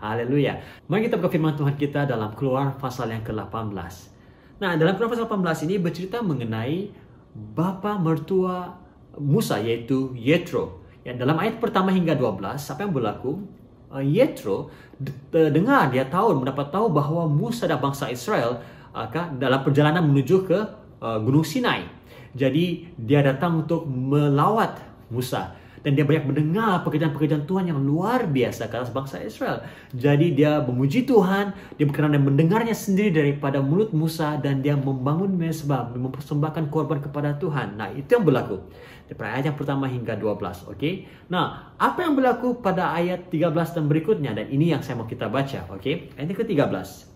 Haleluya. Mari kita buka firman Tuhan kita dalam keluar pasal yang ke-18. Nah, dalam keluar pasal 18 ini bercerita mengenai bapa mertua Musa yaitu Yetro. Yang dalam ayat pertama hingga 12, apa yang berlaku? Eh, Yetro dengar dia tahu mendapat tahu bahwa Musa dan bangsa Israel akan eh, dalam perjalanan menuju ke eh, Gunung Sinai. Jadi dia datang untuk melawat Musa. Dan dia banyak mendengar pekerjaan-pekerjaan Tuhan yang luar biasa ke bangsa Israel. Jadi dia memuji Tuhan, dia berkenan dan mendengarnya sendiri daripada mulut Musa dan dia membangun mesbah, mempersembahkan korban kepada Tuhan. Nah, itu yang berlaku. Dari ayat yang pertama hingga 12, oke? Okay? Nah, apa yang berlaku pada ayat 13 dan berikutnya? Dan ini yang saya mau kita baca, oke? Okay? Ayat ke-13.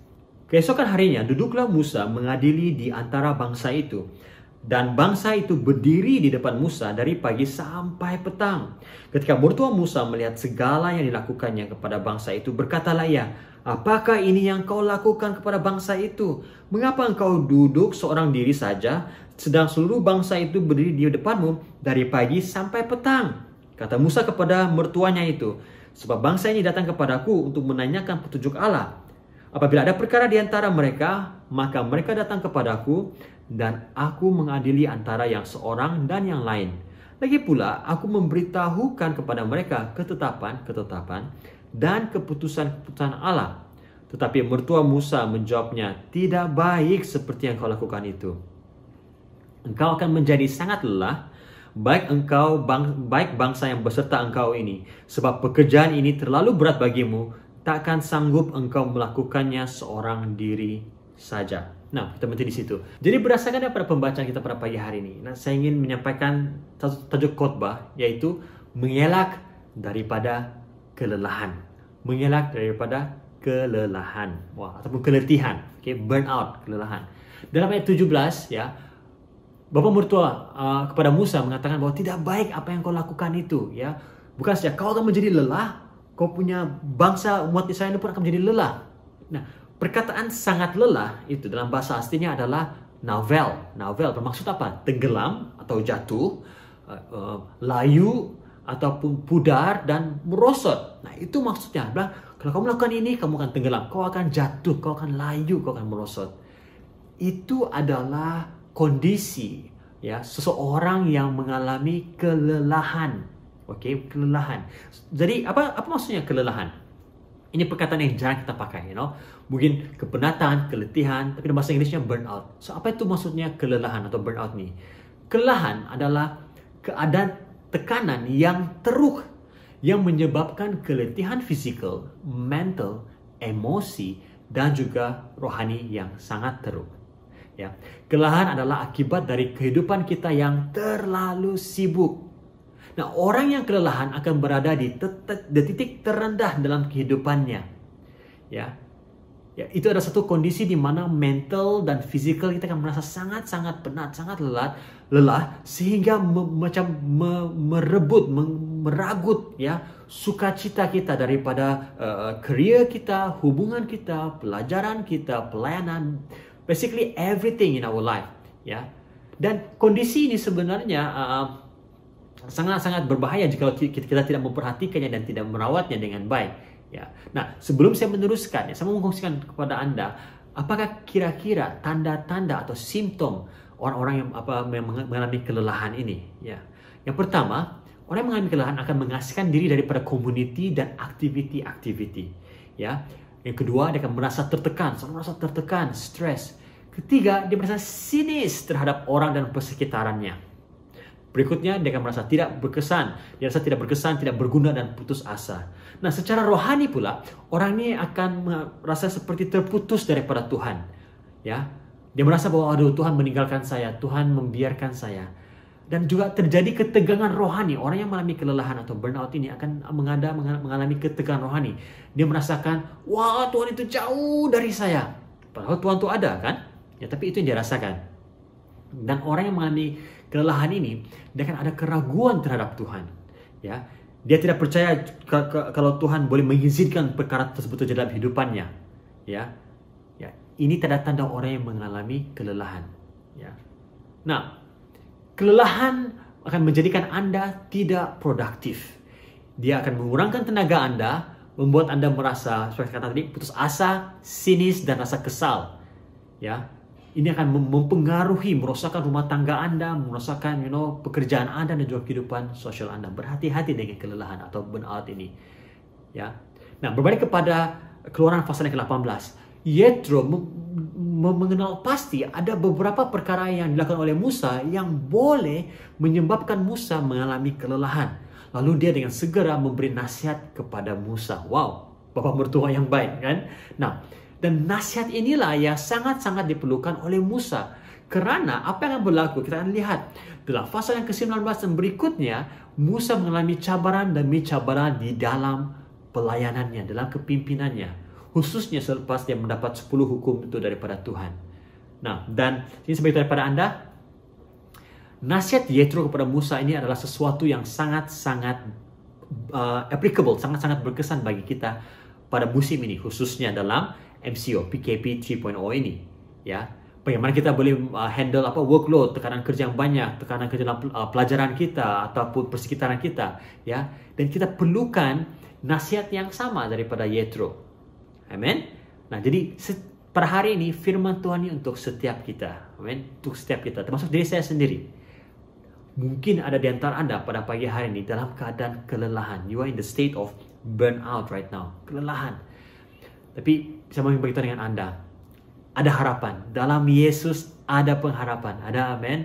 Keesokan harinya, duduklah Musa mengadili di antara bangsa itu dan bangsa itu berdiri di depan Musa dari pagi sampai petang. Ketika mertua Musa melihat segala yang dilakukannya kepada bangsa itu, berkatalah ia, Apakah ini yang kau lakukan kepada bangsa itu? Mengapa engkau duduk seorang diri saja, sedang seluruh bangsa itu berdiri di depanmu dari pagi sampai petang? Kata Musa kepada mertuanya itu, Sebab bangsa ini datang kepadaku untuk menanyakan petunjuk Allah. Apabila ada perkara di antara mereka, maka mereka datang kepadaku dan aku mengadili antara yang seorang dan yang lain. Lagi pula, aku memberitahukan kepada mereka ketetapan-ketetapan dan keputusan-keputusan Allah. Tetapi mertua Musa menjawabnya, tidak baik seperti yang kau lakukan itu. Engkau akan menjadi sangat lelah, baik engkau bang, baik bangsa yang beserta engkau ini, sebab pekerjaan ini terlalu berat bagimu, takkan sanggup engkau melakukannya seorang diri saja. Nah, kita berhenti di situ. Jadi berdasarkan pada pembacaan kita pada pagi hari ini, nah saya ingin menyampaikan satu tajuk khotbah yaitu mengelak daripada kelelahan. Mengelak daripada kelelahan. Wah, ataupun keletihan. Oke, burn burnout, kelelahan. Dalam ayat 17 ya, Bapa mertua uh, kepada Musa mengatakan bahwa tidak baik apa yang kau lakukan itu ya. Bukan saja kau akan menjadi lelah, kau punya bangsa umat Israel pun akan menjadi lelah. Nah, Perkataan sangat lelah itu dalam bahasa aslinya adalah navel. Navel bermaksud apa? Tenggelam atau jatuh, eh, eh, layu ataupun pudar dan merosot. Nah itu maksudnya adalah kalau kamu lakukan ini kamu akan tenggelam, kau akan jatuh, kau akan layu, kau akan merosot. Itu adalah kondisi ya seseorang yang mengalami kelelahan. Oke, okay, kelelahan. Jadi apa apa maksudnya kelelahan? Ini perkataan yang jarang kita pakai, you know. Mungkin kepenatan, keletihan, tapi dalam bahasa Inggrisnya burnout. So, apa itu maksudnya kelelahan atau burnout nih? Kelelahan adalah keadaan tekanan yang teruk yang menyebabkan keletihan fisikal, mental, emosi, dan juga rohani yang sangat teruk. Ya, kelelahan adalah akibat dari kehidupan kita yang terlalu sibuk Nah, orang yang kelelahan akan berada di, titik terendah dalam kehidupannya. Ya. Ya, itu ada satu kondisi di mana mental dan fisikal kita akan merasa sangat-sangat penat, sangat lelah, lelah sehingga me macam me merebut, meragut ya sukacita kita daripada uh, kita, hubungan kita, pelajaran kita, pelayanan, basically everything in our life, ya. Dan kondisi ini sebenarnya uh, sangat-sangat berbahaya jika kita tidak memperhatikannya dan tidak merawatnya dengan baik. Ya. Nah, sebelum saya meneruskan, ya, saya mau mengungsikan kepada Anda, apakah kira-kira tanda-tanda atau simptom orang-orang yang apa yang mengalami kelelahan ini? Ya. Yang pertama, orang yang mengalami kelelahan akan mengasihkan diri daripada community dan activity-activity. Ya. Yang kedua, dia akan merasa tertekan, selalu merasa tertekan, stres. Ketiga, dia merasa sinis terhadap orang dan persekitarannya. Berikutnya, dia akan merasa tidak berkesan, dia rasa tidak berkesan, tidak berguna, dan putus asa. Nah, secara rohani pula, orang ini akan merasa seperti terputus daripada Tuhan. Ya, dia merasa bahwa aduh Tuhan meninggalkan saya, Tuhan membiarkan saya. Dan juga terjadi ketegangan rohani. Orang yang mengalami kelelahan atau burnout ini akan mengada mengalami ketegangan rohani. Dia merasakan, wah Tuhan itu jauh dari saya. Padahal Tuhan itu ada kan? Ya tapi itu yang dia rasakan. Dan orang yang mengalami kelelahan ini, dia akan ada keraguan terhadap Tuhan. Ya, dia tidak percaya kalau Tuhan boleh mengizinkan perkara tersebut terjadi dalam hidupannya. Ya, ya, ini tanda-tanda orang yang mengalami kelelahan. Ya, nah, kelelahan akan menjadikan Anda tidak produktif. Dia akan mengurangkan tenaga Anda, membuat Anda merasa, seperti kata tadi, putus asa, sinis, dan rasa kesal. Ya, ini akan mempengaruhi merosakkan rumah tangga Anda, merosakkan you know pekerjaan Anda dan juga kehidupan sosial Anda. Berhati-hati dengan kelelahan atau burnout ini. Ya. Nah, berbalik kepada keluaran pasal yang ke-18. Yetro mengenal pasti ada beberapa perkara yang dilakukan oleh Musa yang boleh menyebabkan Musa mengalami kelelahan. Lalu dia dengan segera memberi nasihat kepada Musa. Wow, bapak mertua yang baik kan? Nah, dan nasihat inilah yang sangat-sangat diperlukan oleh Musa. Kerana apa yang berlaku, kita akan lihat. Dalam pasal yang ke-19 dan berikutnya, Musa mengalami cabaran demi cabaran di dalam pelayanannya, dalam kepimpinannya. Khususnya selepas dia mendapat 10 hukum itu daripada Tuhan. Nah, dan ini sebagai daripada anda, nasihat Yetro kepada Musa ini adalah sesuatu yang sangat-sangat uh, applicable, sangat-sangat berkesan bagi kita pada musim ini, khususnya dalam MCO PKP 3.0 ini ya bagaimana kita boleh uh, handle apa workload tekanan kerja yang banyak tekanan kerja dalam uh, pelajaran kita ataupun persekitaran kita ya dan kita perlukan nasihat yang sama daripada Yetro Amin? nah jadi set- pada hari ini firman Tuhan ini untuk setiap kita Amin? untuk setiap kita termasuk diri saya sendiri mungkin ada di antara anda pada pagi hari ini dalam keadaan kelelahan you are in the state of burnout right now kelelahan Tapi saya mau beritahu dengan Anda, ada harapan. Dalam Yesus ada pengharapan. Ada amin.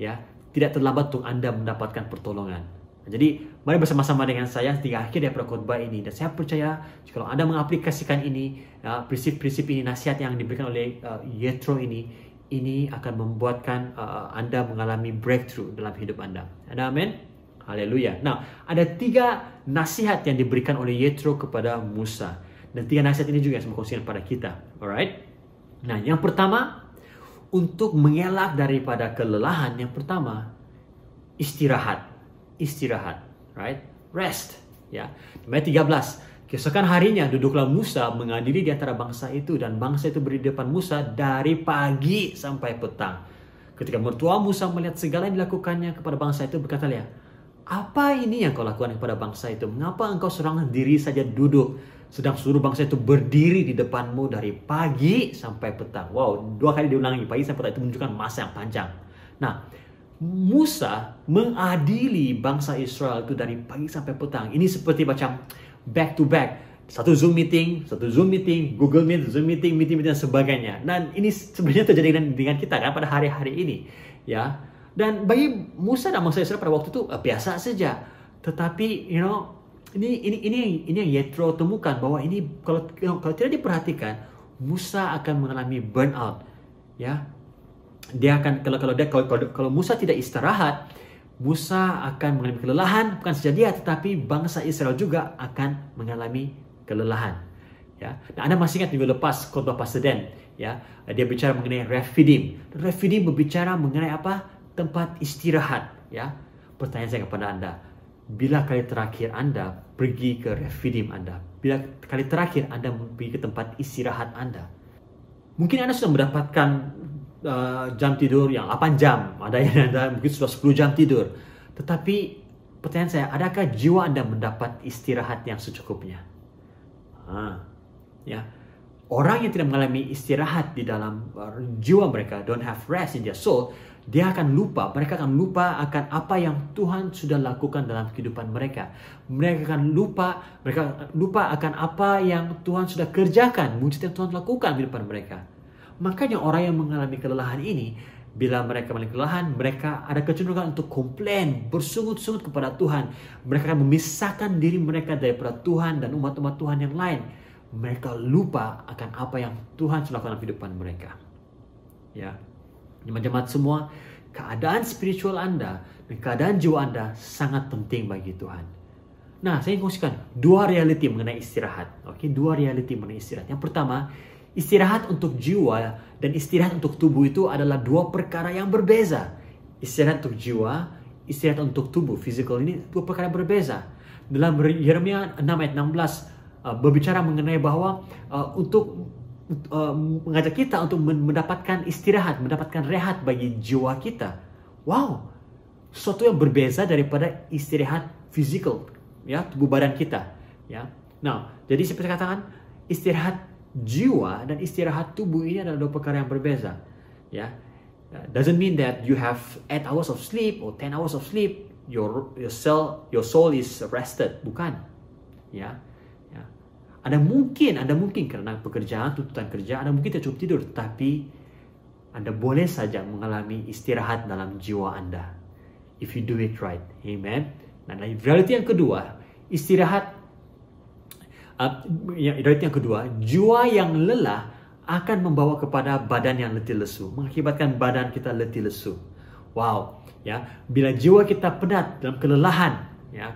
Ya, tidak terlambat untuk Anda mendapatkan pertolongan. Jadi, mari bersama-sama dengan saya di akhir dari perkhotbah ini. Dan saya percaya kalau Anda mengaplikasikan ini, ya, prinsip-prinsip ini, nasihat yang diberikan oleh uh, Yetro ini, ini akan membuatkan uh, Anda mengalami breakthrough dalam hidup Anda. Ada amin? Haleluya. Nah, ada tiga nasihat yang diberikan oleh Yetro kepada Musa. Dan tiga nasihat ini juga yang saya kongsikan pada kita. Alright? Nah, yang pertama, untuk mengelak daripada kelelahan, yang pertama, istirahat. Istirahat. Right? Rest. Ya. Ayat 13. Keesokan harinya duduklah Musa mengadili di antara bangsa itu dan bangsa itu berdiri depan Musa dari pagi sampai petang. Ketika mertua Musa melihat segala yang dilakukannya kepada bangsa itu berkata dia, apa ini yang kau lakukan kepada bangsa itu? Mengapa engkau seorang diri saja duduk sedang suruh bangsa itu berdiri di depanmu dari pagi sampai petang. Wow, dua kali diulangi pagi sampai petang itu menunjukkan masa yang panjang. Nah, Musa mengadili bangsa Israel itu dari pagi sampai petang. Ini seperti macam back to back. Satu Zoom meeting, satu Zoom meeting, Google Meet, Zoom meeting, meeting meeting dan sebagainya. Dan ini sebenarnya terjadi dengan, kita kan pada hari-hari ini, ya. Dan bagi Musa dan bangsa Israel pada waktu itu eh, biasa saja. Tetapi, you know, ini ini ini yang ini yang Yetro temukan bahwa ini kalau kalau tidak diperhatikan Musa akan mengalami burnout ya dia akan kalau kalau dia kalau, kalau, kalau Musa tidak istirahat Musa akan mengalami kelelahan bukan saja dia tetapi bangsa Israel juga akan mengalami kelelahan ya dan anda masih ingat minggu lepas khotbah Pastor Dan ya dia bicara mengenai Refidim Refidim berbicara mengenai apa tempat istirahat ya pertanyaan saya kepada anda bila kali terakhir Anda pergi ke refidim Anda, bila kali terakhir Anda pergi ke tempat istirahat Anda. Mungkin Anda sudah mendapatkan uh, jam tidur yang 8 jam, ada yang Anda mungkin sudah 10 jam tidur. Tetapi pertanyaan saya, adakah jiwa Anda mendapat istirahat yang secukupnya? Ah, ya. Orang yang tidak mengalami istirahat di dalam eh, jiwa mereka, don't have rest in their soul, dia akan lupa, mereka akan lupa akan apa yang Tuhan sudah lakukan dalam kehidupan mereka. Mereka akan lupa, mereka lupa akan apa yang Tuhan sudah kerjakan, mujizat yang Tuhan lakukan di depan mereka. Makanya orang yang mengalami kelelahan ini, bila mereka mengalami kelelahan, mereka ada kecenderungan untuk komplain, bersungut-sungut kepada Tuhan. Mereka akan memisahkan diri mereka daripada Tuhan dan umat-umat Tuhan yang lain. Mereka lupa akan apa yang Tuhan sudah lakukan dalam kehidupan mereka. Ya. Jemaat-jemaat semua, keadaan spiritual Anda dan keadaan jiwa Anda sangat penting bagi Tuhan. Nah, saya ingin kongsikan dua realiti mengenai istirahat. Oke, dua realiti mengenai istirahat. Yang pertama, istirahat untuk jiwa dan istirahat untuk tubuh itu adalah dua perkara yang berbeza. Istirahat untuk jiwa, istirahat untuk tubuh, physical ini dua perkara yang berbeza. Dalam Yeremia 6 ayat 16 uh, berbicara mengenai bahwa uh, untuk uh, mengajak kita untuk mendapatkan istirahat, mendapatkan rehat bagi jiwa kita. Wow, sesuatu yang berbeza daripada istirahat fisikal, ya tubuh badan kita, ya. Nah, jadi seperti saya katakan, istirahat jiwa dan istirahat tubuh ini adalah dua perkara yang berbeza, ya. Eh, doesn't mean that you have 8 hours of sleep or 10 hours of sleep, your your cell, your soul is rested, bukan, ya Ada mungkin, ada mungkin kerana pekerjaan, tuntutan kerja, Ada mungkin tak cukup tidur. Tapi, anda boleh saja mengalami istirahat dalam jiwa anda. If you do it right. Amen. Dan realiti yang kedua, istirahat. Uh, ya, reality yang kedua, jiwa yang lelah akan membawa kepada badan yang letih lesu. Mengakibatkan badan kita letih lesu. Wow. ya Bila jiwa kita penat dalam kelelahan, ya,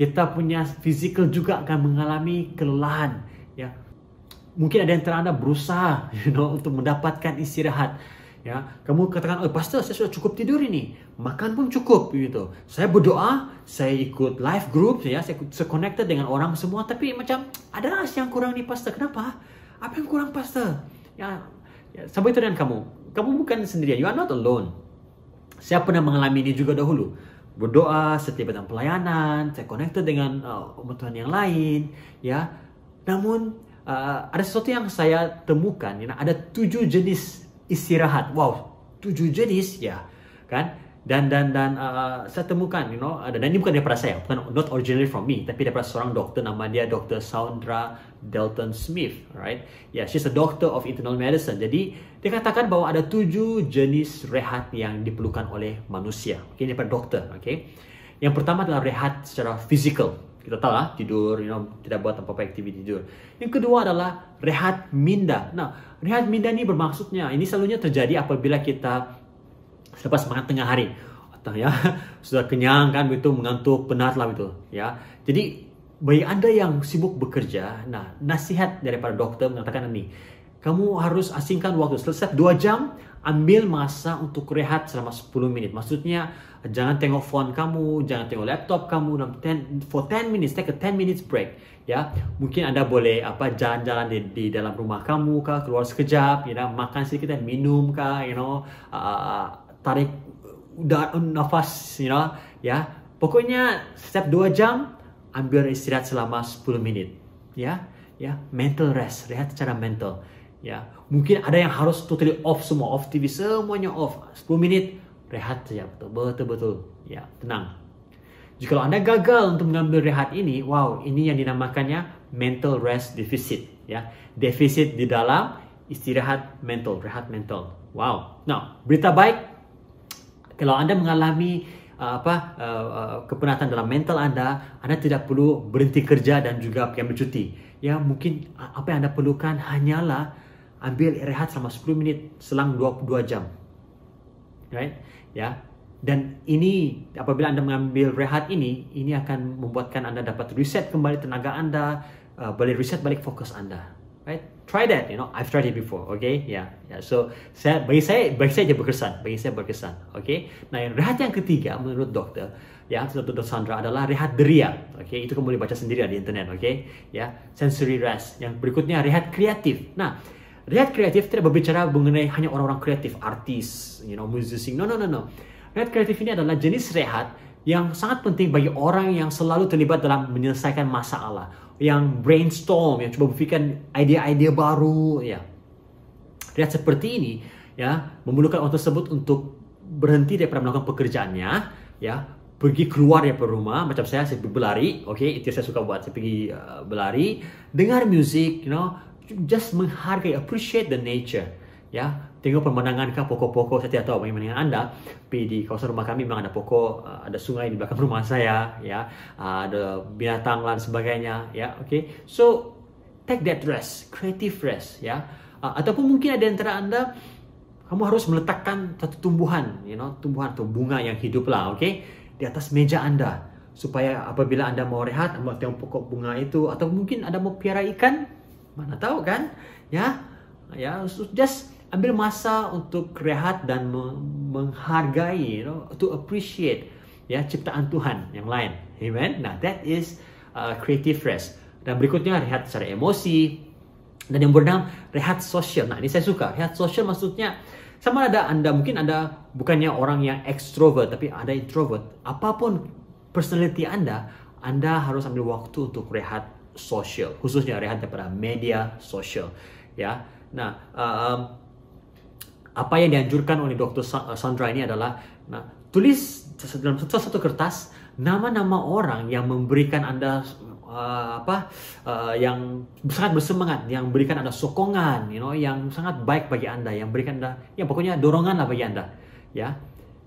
kita punya fizikal juga akan mengalami kelelahan ya mungkin ada yang antara berusaha you know untuk mendapatkan istirahat ya kamu katakan oh pastor saya sudah cukup tidur ini makan pun cukup gitu saya berdoa saya ikut live group ya saya ikut connected dengan orang semua tapi macam ada rasa yang kurang ni pastor kenapa apa yang kurang pastor ya, ya sampai itu dengan kamu kamu bukan sendirian you are not alone saya pernah mengalami ini juga dahulu berdoa setiap dalam pelayanan, saya connected dengan uh, umat Tuhan yang lain, ya. Namun uh, ada sesuatu yang saya temukan, ini ya, ada tujuh jenis istirahat. Wow, tujuh jenis, ya, kan? dan dan dan uh, saya temukan you know ada dan ini bukan daripada saya bukan not originally from me tapi daripada seorang doktor nama dia Dr. Sandra Delton Smith right yeah she's a doctor of internal medicine jadi dia katakan bahawa ada tujuh jenis rehat yang diperlukan oleh manusia okay daripada doktor okay yang pertama adalah rehat secara fizikal kita tahu lah tidur you know tidak buat apa-apa aktiviti tidur yang kedua adalah rehat minda nah rehat minda ini bermaksudnya ini selalunya terjadi apabila kita selepas makan tengah hari. Atau ya, sudah kenyang kan begitu, mengantuk, penat lah begitu. Ya. Jadi, bagi anda yang sibuk bekerja, nah nasihat daripada doktor mengatakan ini, kamu harus asingkan waktu selesai dua jam, ambil masa untuk rehat selama 10 menit. Maksudnya, jangan tengok phone kamu, jangan tengok laptop kamu, 10, for ten minutes, take a ten minutes break. Ya, mungkin anda boleh apa jalan-jalan di, di, dalam rumah kamu, kah, keluar sekejap, ya, makan sedikit, minum, kah, you know, uh, tarik udah nafas you know ya pokoknya setiap dua jam ambil istirahat selama 10 menit ya ya mental rest rehat secara mental ya mungkin ada yang harus totally off semua off TV semuanya off 10 menit rehat saja betul betul betul ya tenang jika anda gagal untuk mengambil rehat ini wow ini yang dinamakannya mental rest deficit ya deficit di dalam istirahat mental rehat mental wow nah berita baik Kalau anda mengalami uh, apa uh, uh, kepenatan dalam mental anda, anda tidak perlu berhenti kerja dan juga ambil cuti. Ya, mungkin uh, apa yang anda perlukan hanyalah ambil rehat selama 10 minit selang 22 jam. Right? Ya. Dan ini apabila anda mengambil rehat ini, ini akan membuatkan anda dapat reset kembali tenaga anda, uh, boleh reset balik fokus anda right? Try that, you know, I've tried it before, okay? Yeah, yeah. So, saya, bagi saya, bagi saya dia berkesan, bagi saya berkesan, okay? Nah, yang rehat yang ketiga menurut doktor, ya, menurut Dr. Sandra adalah rehat deria, okay? Itu kamu boleh baca sendiri di internet, okay? Ya, sensory rest. Yang berikutnya, rehat kreatif. Nah, rehat kreatif tidak berbicara mengenai hanya orang-orang kreatif, artis, you know, musician. No, no, no, no. Rehat kreatif ini adalah jenis rehat yang sangat penting bagi orang yang selalu terlibat dalam menyelesaikan masalah yang brainstorm yang cuba berfikir idea-idea baru ya lihat seperti ini ya memerlukan orang tersebut untuk berhenti daripada melakukan pekerjaannya ya pergi keluar dari rumah macam saya saya berlari okey itu yang saya suka buat saya pergi uh, berlari dengar music you know just menghargai appreciate the nature ya tengok pemandangan ke pokok-pokok saya tidak tahu bagaimana dengan anda tapi di kawasan rumah kami memang ada pokok eh, ada sungai di belakang rumah saya ya eh, ada binatang dan sebagainya ya okey so take that rest creative rest ya eh, ataupun mungkin ada antara anda kamu harus meletakkan satu tumbuhan you know tumbuhan atau bunga yang hidup lah okey di atas meja anda supaya apabila anda mau rehat mau tengok pokok bunga itu atau mungkin anda mau piara ikan mana tahu kan ya ya so just ambil masa untuk rehat dan menghargai, you know, to appreciate ya ciptaan Tuhan yang lain. Amen. Nah, that is uh, creative rest. Dan berikutnya rehat secara emosi. Dan yang bernama rehat sosial. Nah, ini saya suka. Rehat sosial maksudnya sama ada Anda mungkin Anda bukannya orang yang extrovert tapi ada introvert. Apapun personality Anda, Anda harus ambil waktu untuk rehat sosial, khususnya rehat daripada media sosial, ya. Nah, uh, um, apa yang dianjurkan oleh Dr. Eh, Sandra ini adalah nah, tulis dalam satu, kertas nama-nama orang yang memberikan Anda uh, apa uh, yang sangat bersemangat, yang memberikan Anda sokongan, you know, yang sangat baik bagi Anda, yang memberikan Anda yang pokoknya dorongan lah bagi Anda, ya.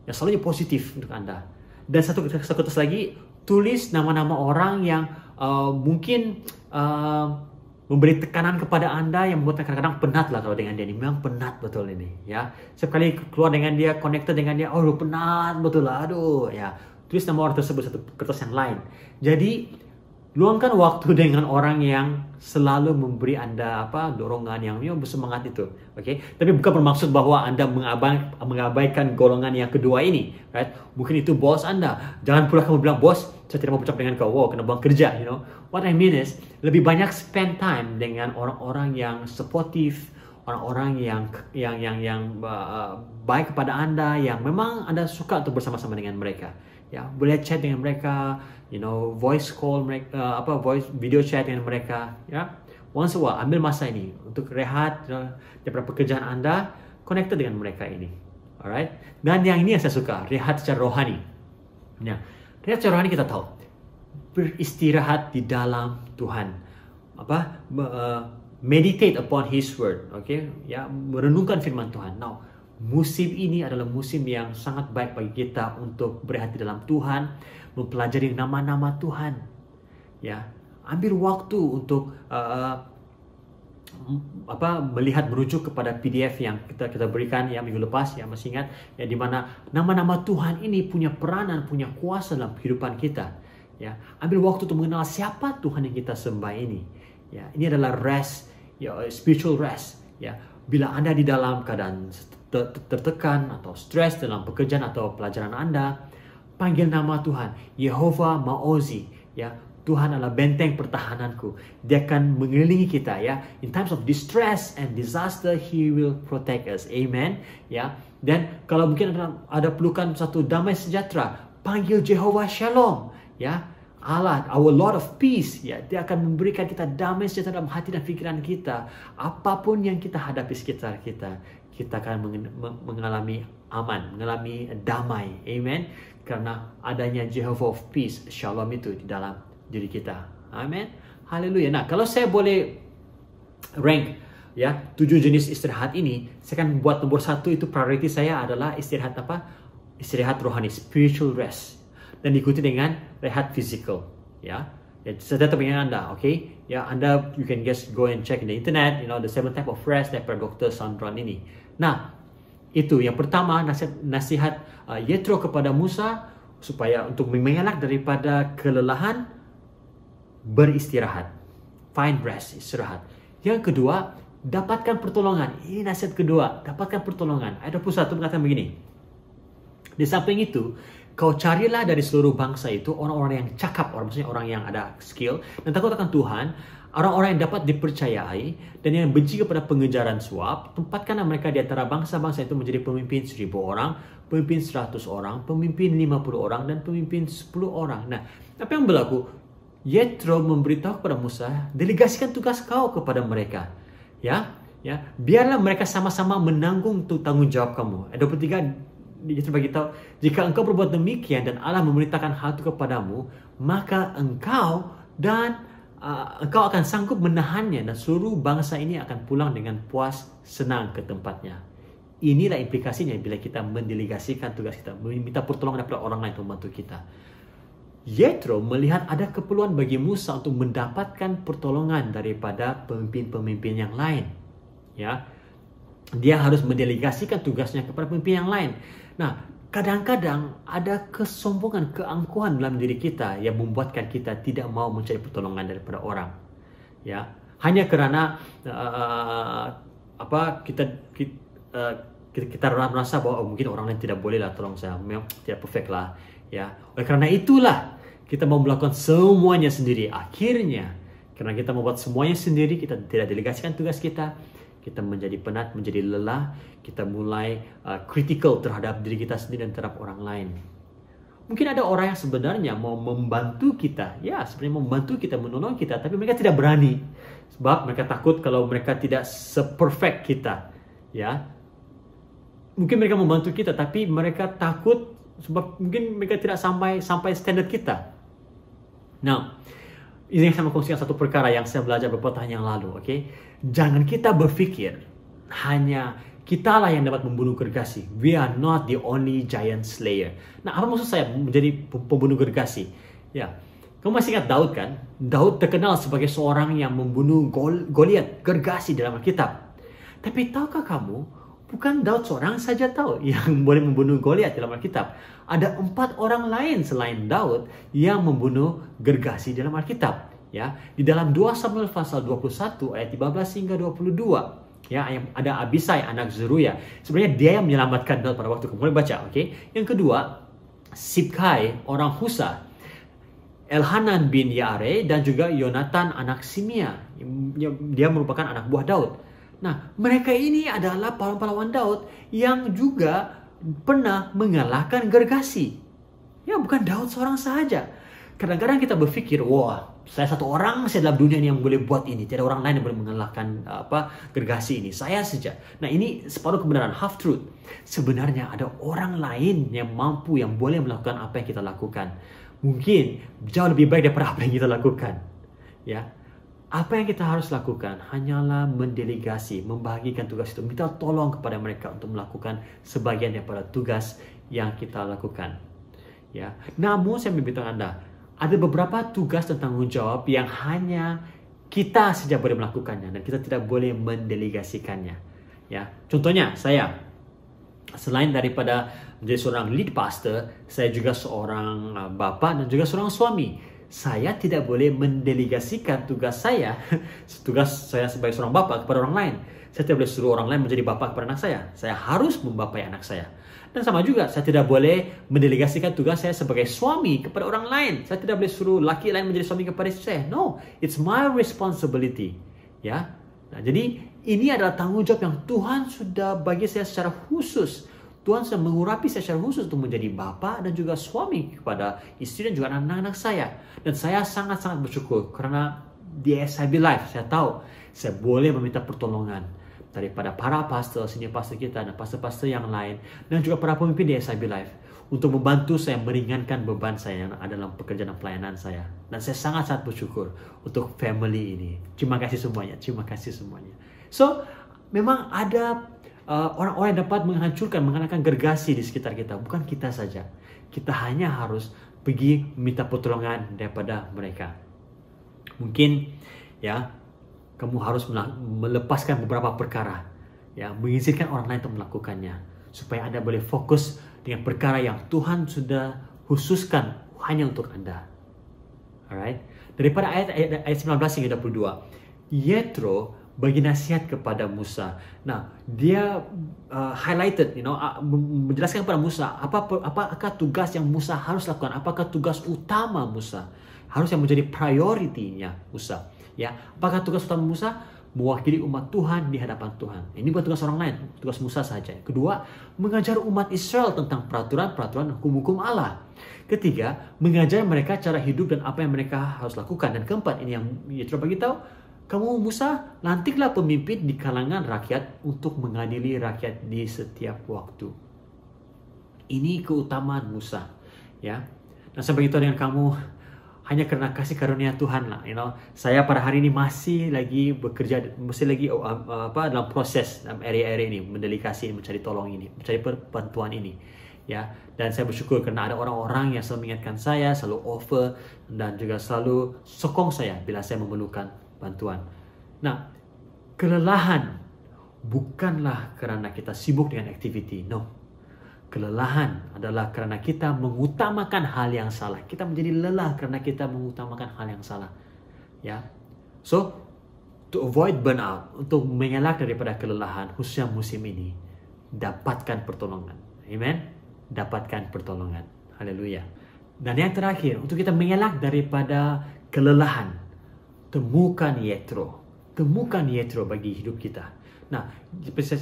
Yang selalu positif untuk Anda. Dan satu, satu kertas lagi tulis nama-nama orang yang uh, mungkin uh, memberi tekanan kepada Anda yang membuat kadang-kadang penat lah kalau dengan dia ini. Memang penat betul ini ya. sekali keluar dengan dia, connected dengan dia, oh penat betul lah, aduh ya. Tulis nama orang tersebut satu kertas yang lain. Jadi luangkan waktu dengan orang yang selalu memberi anda apa dorongan yang you bersemangat itu Okay, tapi bukan bermaksud bahawa anda mengabaikan, mengabaikan golongan yang kedua ini right mungkin itu bos anda jangan pula kamu bilang bos saya tidak mau bercakap dengan kau wow kena buang kerja you know what i mean is lebih banyak spend time dengan orang-orang yang supportive orang-orang yang yang yang yang uh, baik kepada anda yang memang anda suka untuk bersama-sama dengan mereka ya boleh chat dengan mereka you know voice call mereka uh, apa voice video chat dengan mereka ya once a while ambil masa ini untuk rehat daripada pekerjaan anda connected dengan mereka ini alright dan yang ini yang saya suka rehat secara rohani nah rehat secara rohani kita tahu beristirahat di dalam Tuhan apa uh, meditate upon His word okay ya merenungkan firman Tuhan now musim ini adalah musim yang sangat baik bagi kita untuk berehat di dalam Tuhan mempelajari nama-nama Tuhan. Ya, ambil waktu untuk uh, apa melihat merujuk kepada PDF yang kita kita berikan ya minggu lepas ya masih ingat ya di mana nama-nama Tuhan ini punya peranan punya kuasa dalam kehidupan kita ya ambil waktu untuk mengenal siapa Tuhan yang kita sembah ini ya ini adalah rest ya spiritual rest ya bila anda di dalam keadaan tertekan atau stres dalam pekerjaan atau pelajaran anda panggil nama Tuhan, Yehova Maozi, ya. Tuhan adalah benteng pertahananku. Dia akan mengelilingi kita ya. In times of distress and disaster, he will protect us. Amen. Ya. Dan kalau mungkin ada, ada perlukan satu damai sejahtera, panggil Jehovah Shalom. Ya. Allah, our Lord of Peace. Ya. Dia akan memberikan kita damai sejahtera dalam hati dan fikiran kita. Apapun yang kita hadapi sekitar kita, kita akan mengalami aman, mengalami damai. Amen karena adanya Jehovah of Peace, Shalom itu di dalam diri kita. Amin. Haleluya. Nah, kalau saya boleh rank ya tujuh jenis istirahat ini, saya akan buat nomor satu itu prioriti saya adalah istirahat apa? Istirahat rohani, spiritual rest. Dan diikuti dengan rehat physical. Ya, ya saya tanya anda, okay? Ya, anda you can just go and check in the internet, you know the seven type of rest that Dr. Sandron ini. Nah, Itu yang pertama nasihat, nasihat uh, Yetro kepada Musa supaya untuk mengelak daripada kelelahan beristirahat. Find rest, istirahat. Yang kedua, dapatkan pertolongan. Ini nasihat kedua, dapatkan pertolongan. Ayat 21 mengatakan begini. Di samping itu, kau carilah dari seluruh bangsa itu orang-orang yang cakap, orang maksudnya orang yang ada skill dan takut akan Tuhan, Orang-orang yang dapat dipercayai dan yang benci kepada pengejaran suap, tempatkanlah mereka di antara bangsa-bangsa itu menjadi pemimpin seribu orang, pemimpin seratus orang, pemimpin lima puluh orang, dan pemimpin sepuluh orang. Nah, apa yang berlaku? Yetro memberitahu kepada Musa, delegasikan tugas kau kepada mereka. Ya, ya, biarlah mereka sama-sama menanggung tuh tanggungjawab kamu. Eh, Ayat 23, Yetro tahu, jika engkau berbuat demikian dan Allah memberitakan hal itu kepadamu, maka engkau dan uh, ah, engkau akan sanggup menahannya dan seluruh bangsa ini akan pulang dengan puas senang ke tempatnya. Inilah implikasinya bila kita mendelegasikan tugas kita, meminta pertolongan daripada orang lain untuk membantu kita. Yetro melihat ada keperluan bagi Musa untuk mendapatkan pertolongan daripada pemimpin-pemimpin yang lain. Ya, dia harus mendelegasikan tugasnya kepada pemimpin yang lain. Nah, kadang-kadang ada kesombongan, keangkuhan dalam diri kita yang membuatkan kita tidak mau mencari pertolongan daripada orang. Ya, hanya kerana uh, apa kita kita, uh, eh, kita, kita merasa bahwa oh, mungkin orang lain tidak bolehlah tolong saya, memang tidak perfect lah. Ya, oleh karena itulah kita mau melakukan semuanya sendiri. Akhirnya, karena kita membuat semuanya sendiri, kita tidak delegasikan tugas kita, kita menjadi penat, menjadi lelah, kita mulai kritikal uh, terhadap diri kita sendiri dan terhadap orang lain. Mungkin ada orang yang sebenarnya mau membantu kita, ya sebenarnya membantu kita, menolong kita, tapi mereka tidak berani. Sebab mereka takut kalau mereka tidak seperfect kita, ya. Mungkin mereka membantu kita, tapi mereka takut sebab mungkin mereka tidak sampai sampai standar kita. nah ini saya mau kongsikan satu perkara yang saya belajar beberapa tahun yang lalu, oke? Okay? Jangan kita berpikir hanya kita lah yang dapat membunuh gergasi. We are not the only giant slayer. Nah, apa maksud saya menjadi pembunuh gergasi? Ya, kamu masih ingat Daud kan? Daud terkenal sebagai seorang yang membunuh Gol Goliat, gergasi dalam Alkitab. Tapi tahukah kamu Bukan Daud seorang saja tahu yang boleh membunuh Goliat dalam Alkitab. Ada empat orang lain selain Daud yang membunuh Gergasi dalam Alkitab. Ya, di dalam 2 Samuel pasal 21 ayat 13 hingga 22 ya ada Abisai anak Zeruya sebenarnya dia yang menyelamatkan Daud pada waktu kemudian baca oke okay? yang kedua Sibkai orang Husa Elhanan bin Yare dan juga Yonatan anak Simia dia merupakan anak buah Daud Nah, mereka ini adalah pahlawan-pahlawan Daud yang juga pernah mengalahkan Gergasi. Ya, bukan Daud seorang saja. Kadang-kadang kita berpikir, wah, saya satu orang saya dalam dunia ini yang boleh buat ini. Tidak ada orang lain yang boleh mengalahkan apa Gergasi ini. Saya saja. Nah, ini separuh kebenaran, half truth. Sebenarnya ada orang lain yang mampu, yang boleh melakukan apa yang kita lakukan. Mungkin jauh lebih baik daripada apa yang kita lakukan. Ya, apa yang kita harus lakukan hanyalah mendelegasi, membagikan tugas itu, minta tolong kepada mereka untuk melakukan sebagian daripada tugas yang kita lakukan. Ya. Namun saya memberitahu Anda, ada beberapa tugas dan tanggung jawab yang hanya kita saja boleh melakukannya dan kita tidak boleh mendelegasikannya. Ya. Contohnya saya selain daripada menjadi seorang lead pastor, saya juga seorang uh, bapa dan juga seorang suami saya tidak boleh mendelegasikan tugas saya, tugas saya sebagai seorang bapak kepada orang lain. Saya tidak boleh suruh orang lain menjadi bapak kepada anak saya. Saya harus membapai anak saya. Dan sama juga, saya tidak boleh mendelegasikan tugas saya sebagai suami kepada orang lain. Saya tidak boleh suruh laki lain menjadi suami kepada saya. No, it's my responsibility. Ya, nah, jadi ini adalah tanggung jawab yang Tuhan sudah bagi saya secara khusus Tuhan sudah mengurapi secara khusus untuk menjadi bapak dan juga suami kepada istri dan juga anak-anak saya. Dan saya sangat-sangat bersyukur karena di SIB Life saya tahu saya boleh meminta pertolongan daripada para pastor, senior pastor kita dan pastor-pastor yang lain dan juga para pemimpin di SIB Life untuk membantu saya meringankan beban saya yang ada dalam pekerjaan dan pelayanan saya. Dan saya sangat-sangat bersyukur untuk family ini. Terima kasih semuanya, terima kasih semuanya. So, memang ada Eh, orang-orang yang dapat menghancurkan, mengenakan gergasi di sekitar kita, bukan kita saja. Kita hanya harus pergi minta pertolongan daripada mereka. Mungkin ya, kamu harus melepaskan beberapa perkara, ya, mengizinkan orang lain untuk melakukannya supaya Anda boleh fokus dengan perkara yang Tuhan sudah khususkan hanya untuk Anda. Alright. Daripada ayat ayat, ayat 19 hingga 22. Yetro bagi nasihat kepada Musa. Nah, dia uh, highlighted, you know, uh, menjelaskan kepada Musa apa apakah tugas yang Musa harus lakukan, apakah tugas utama Musa harus yang menjadi prioritinya Musa. Ya, apakah tugas utama Musa mewakili umat Tuhan di hadapan Tuhan. Ini bukan tugas orang lain, tugas Musa saja. Kedua, mengajar umat Israel tentang peraturan-peraturan hukum-hukum Allah. Ketiga, mengajar mereka cara hidup dan apa yang mereka harus lakukan. Dan keempat, ini yang Yetro bagi tahu, kamu Musa, lantiklah pemimpin di kalangan rakyat untuk mengadili rakyat di setiap waktu. Ini keutamaan Musa, ya. Dan sampai itu dengan kamu hanya karena kasih karunia Tuhan lah, you know. Saya pada hari ini masih lagi bekerja, masih lagi uh, uh apa dalam proses dalam area-area ini, mendelikasi mencari tolong ini, mencari bantuan ini, ya. Dan saya bersyukur karena ada orang-orang yang selalu mengingatkan saya, selalu offer dan juga selalu sokong saya bila saya memerlukan bantuan. Nah, kelelahan bukanlah kerana kita sibuk dengan aktiviti. No. Kelelahan adalah kerana kita mengutamakan hal yang salah. Kita menjadi lelah kerana kita mengutamakan hal yang salah. Ya. So, to avoid burnout, untuk mengelak daripada kelelahan, khususnya musim ini, dapatkan pertolongan. Amen. Dapatkan pertolongan. Haleluya. Dan yang terakhir, untuk kita mengelak daripada kelelahan, temukan Yetro. Temukan Yetro bagi hidup kita. Nah,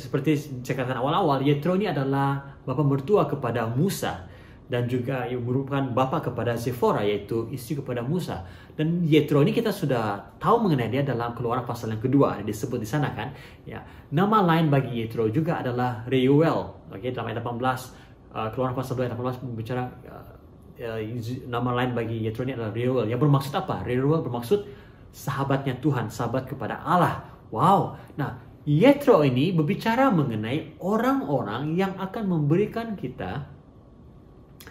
seperti saya katakan awal-awal, Yetro ini adalah bapa mertua kepada Musa dan juga merupakan bapa kepada Zephora yaitu istri kepada Musa. Dan Yetro ini kita sudah tahu mengenai dia dalam keluaran pasal yang kedua disebut di sana kan. Ya, nama lain bagi Yetro juga adalah Reuel. Oke, okay, dalam ayat 18 eh, keluaran pasal 2 ayat 18 membicara eh, ya, nama lain bagi Yetro ini adalah Reuel. Yang bermaksud apa? Reuel bermaksud sahabatnya Tuhan, sahabat kepada Allah. Wow. Nah, Yetro ini berbicara mengenai orang-orang yang akan memberikan kita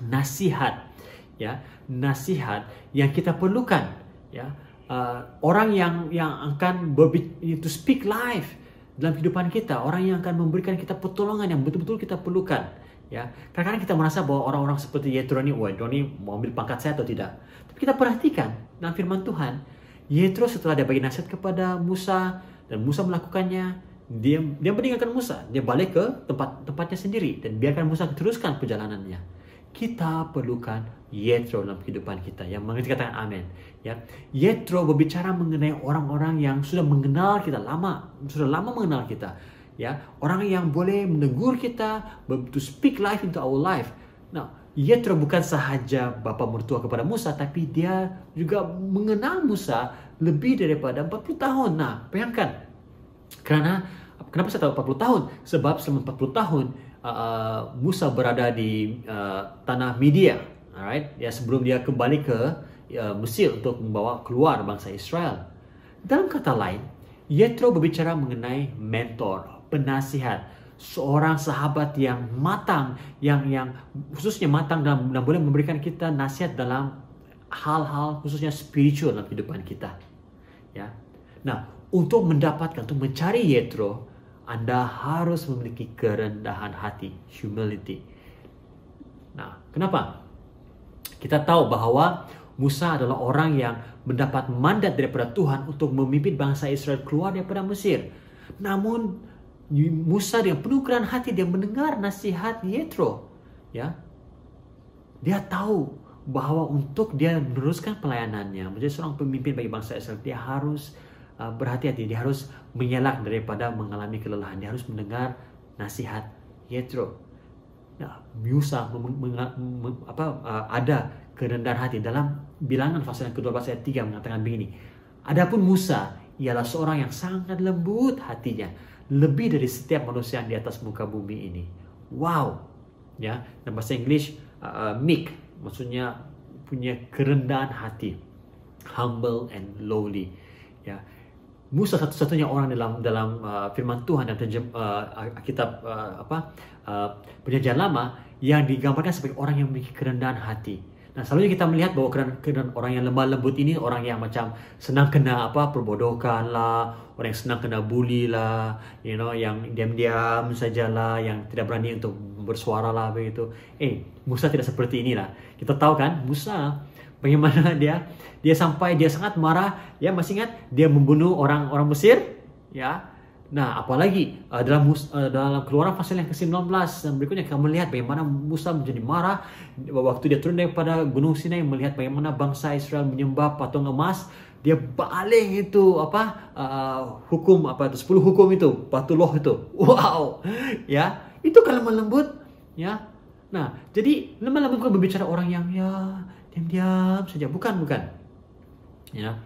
nasihat, ya, nasihat yang kita perlukan, ya. Uh, orang yang yang akan berbic to speak life dalam kehidupan kita, orang yang akan memberikan kita pertolongan yang betul-betul kita perlukan ya Karena kita merasa bahwa orang-orang seperti Yetro ini wah ini mau ambil pangkat saya atau tidak tapi kita perhatikan dalam firman Tuhan Yetro setelah dia bagi nasihat kepada Musa dan Musa melakukannya, dia dia meninggalkan Musa, dia balik ke tempat tempatnya sendiri dan biarkan Musa teruskan perjalanannya. Kita perlukan Yetro dalam kehidupan kita yang mengerti katakan amin. Ya, Yetro berbicara mengenai orang-orang yang sudah mengenal kita lama, sudah lama mengenal kita. Ya, orang yang boleh menegur kita, to speak life into our life. Nah, Yetro bukan sahaja bapa mertua kepada Musa tapi dia juga mengenal Musa lebih daripada 40 tahun. Nah, bayangkan. Kerana kenapa saya tahu 40 tahun? Sebab selama 40 tahun uh, uh, Musa berada di uh, tanah Media. Alright, ya sebelum dia kembali ke uh, Mesir untuk membawa keluar bangsa Israel. Dalam kata lain, Yetro berbicara mengenai mentor, penasihat. seorang sahabat yang matang, yang yang khususnya matang dan, dan boleh memberikan kita nasihat dalam hal-hal khususnya spiritual dalam kehidupan kita. Ya. Nah, untuk mendapatkan, untuk mencari Yetro, Anda harus memiliki kerendahan hati, humility. Nah, kenapa? Kita tahu bahwa Musa adalah orang yang mendapat mandat daripada Tuhan untuk memimpin bangsa Israel keluar daripada Mesir. Namun Musa dengan penuh hati dia mendengar nasihat Yetro. Ya. Dia tahu bahwa untuk dia meneruskan pelayanannya menjadi seorang pemimpin bagi bangsa Israel dia harus uh, berhati-hati dia harus menyelak daripada mengalami kelelahan dia harus mendengar nasihat Yetro ya, Musa apa, uh, ada kerendahan hati dalam bilangan pasal yang ke-12 ayat 3 mengatakan begini Adapun Musa ialah seorang yang sangat lembut hatinya lebih dari setiap manusia yang di atas muka bumi ini. Wow. Ya, dalam bahasa English uh, uh, meek maksudnya punya kerendahan hati. Humble and lowly. Ya. Musa satu-satunya orang dalam dalam uh, firman Tuhan dan uh, uh, kitab uh, apa? Uh, Perjanjian Lama yang digambarkan sebagai orang yang memiliki kerendahan hati. Nah, selalu kita melihat bahwa keren-keren orang yang lemah lembut ini orang yang macam senang kena apa perbodohan lah, orang yang senang kena bully lah, you know, yang diam-diam sajalah, yang tidak berani untuk bersuara lah begitu. Eh, Musa tidak seperti inilah. Kita tahu kan, Musa bagaimana dia dia sampai dia sangat marah, ya masih ingat dia membunuh orang-orang Mesir, ya Nah, apalagi uh, dalam uh, dalam keluaran pasal yang ke-19 dan berikutnya kamu melihat bagaimana Musa menjadi marah waktu dia turun daripada gunung Sinai melihat bagaimana bangsa Israel menyembah patung emas, dia baling itu apa uh, hukum apa itu 10 hukum itu, patuloh loh itu. Wow. Ya, itu kalau melembut ya. Nah, jadi lemah lembut berbicara orang yang ya diam-diam saja, bukan bukan. Ya.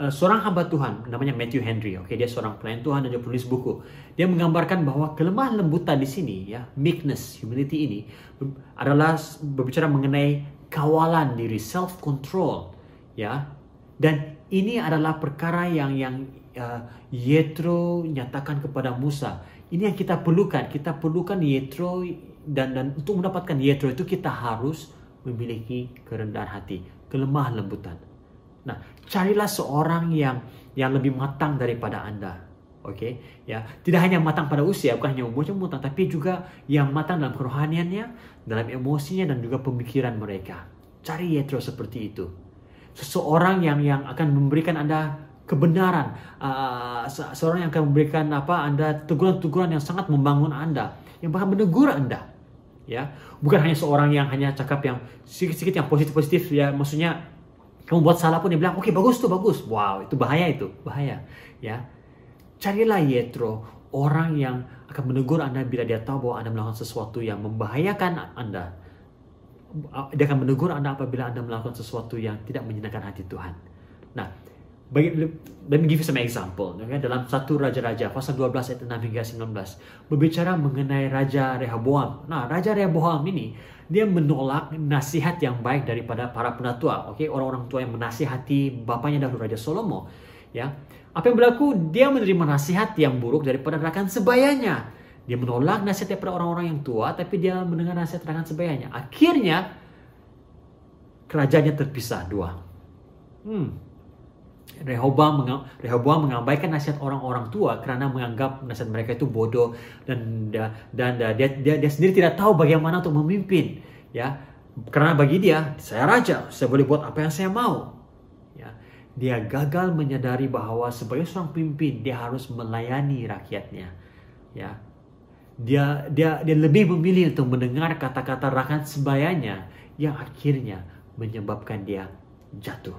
Eh, seorang hamba Tuhan namanya Matthew Henry, oke okay? dia seorang pelayan Tuhan dan dia penulis buku. Dia menggambarkan bahwa kelemahan lembutan di sini ya, meekness, humility ini adalah berbicara mengenai kawalan diri, self control ya. Dan ini adalah perkara yang yang uh, Yetro nyatakan kepada Musa. Ini yang kita perlukan. Kita perlukan Yetro dan dan untuk mendapatkan Yetro itu kita harus memiliki kerendahan hati, kelemahan lembutan. Nah, carilah seorang yang yang lebih matang daripada Anda. Oke, okay? ya. Tidak hanya matang pada usia, bukan hanya umurnya matang, tapi juga yang matang dalam kerohaniannya, dalam emosinya dan juga pemikiran mereka. Cari Yetro seperti itu. Seseorang yang yang akan memberikan Anda kebenaran, uh, seorang yang akan memberikan apa Anda teguran-teguran yang sangat membangun Anda, yang bahkan menegur Anda. Ya, bukan hanya seorang yang hanya cakap yang sedikit-sedikit yang positif-positif ya, maksudnya kamu buat salah pun dia bilang, oke okay, bagus tuh bagus. Wow, itu bahaya itu, bahaya. Ya, carilah Yetro, orang yang akan menegur Anda bila dia tahu bahwa Anda melakukan sesuatu yang membahayakan Anda. Dia akan menegur Anda apabila Anda melakukan sesuatu yang tidak menyenangkan hati Tuhan. Nah, let me give you some example. Okay? Dalam satu Raja-Raja pasal 12 ayat 6 hingga 19 berbicara mengenai Raja Rehoboam. Nah, Raja Rehoboam ini dia menolak nasihat yang baik daripada para penatua, okay? orang-orang tua yang menasihati bapaknya dahulu Raja Salomo. Ya, apa yang berlaku? Dia menerima nasihat yang buruk daripada rakan sebayanya. Dia menolak nasihat daripada orang-orang yang tua, tapi dia mendengar nasihat rakan sebayanya. Akhirnya kerajaannya terpisah dua. Hmm, Rehoboam, menga Rehoboam mengabaikan nasihat orang-orang tua karena menganggap nasihat mereka itu bodoh dan dan, dan dia, dia dia sendiri tidak tahu bagaimana untuk memimpin ya karena bagi dia saya raja saya boleh buat apa yang saya mau ya dia gagal menyadari bahwa sebagai seorang pimpin dia harus melayani rakyatnya ya dia dia dia lebih memilih untuk mendengar kata-kata rakyat sebayanya yang akhirnya menyebabkan dia jatuh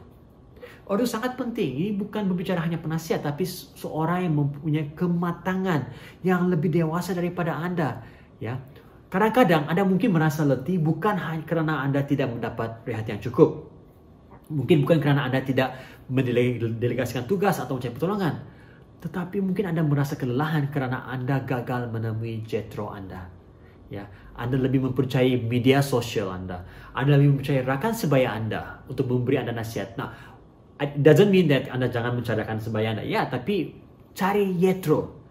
Orang itu sangat penting. Ini bukan berbicara hanya penasihat, tapi seorang yang mempunyai kematangan yang lebih dewasa daripada Anda. Ya, kadang-kadang Anda mungkin merasa letih bukan hanya karena Anda tidak mendapat rehat yang cukup. Mungkin bukan karena Anda tidak mendelegasikan tugas atau mencari pertolongan. Tetapi mungkin Anda merasa kelelahan karena Anda gagal menemui jetro Anda. Ya, Anda lebih mempercayai media sosial Anda. Anda lebih mempercayai rakan sebaya Anda untuk memberi Anda nasihat. Nah, it doesn't mean that anda jangan mencadangkan sembahyang anda. Ya, tapi cari Yetro.